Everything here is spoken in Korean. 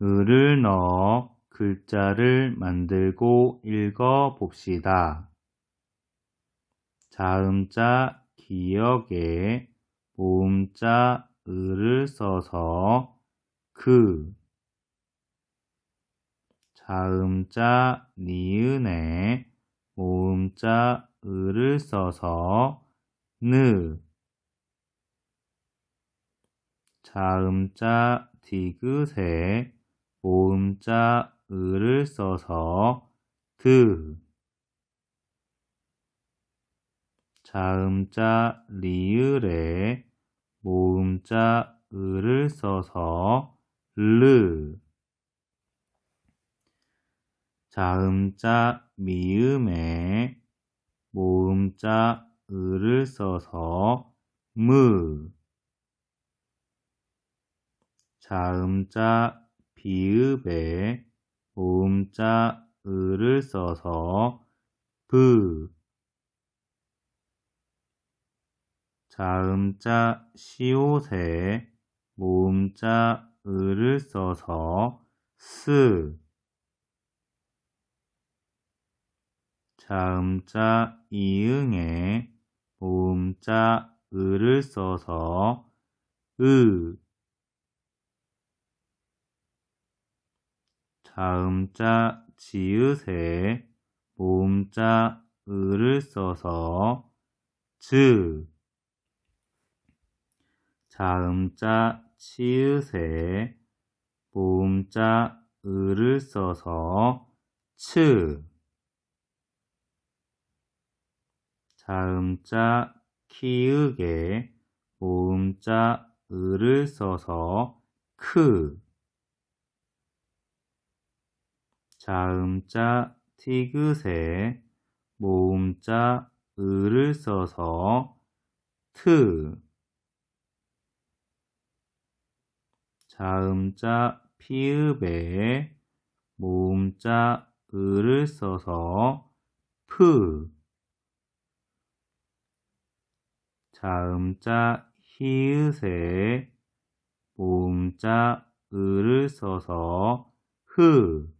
을을 넣어 글자를 만들고 읽어 봅시다. 자음자 기억에 모음자 을을 써서 그 자음자 니은에 모음자 을을 써서 느 자음자 디귿에 모음자 을을 써서 드 자음자 리을에 모음자 을을 써서 르 자음자 미음에 모음자 을을 써서 무 자음자 비읍에 오음자 을을 써서 브 그. 자음자 시옷에 모음자 을을 써서 스 자음자 이응에 모음자 을을 써서 으 자음자 지읒에 모음자 을을 써서 즈 자음자 치읒에 모음자 을을 써서 츠 자음자 키읔에 모음자 을을 써서 크 자음자 티귿에 모음자 을을 써서 트 자음자 피읍에 모음자 을을 써서 프 자음자 히읗에 모음자 을을 써서 흐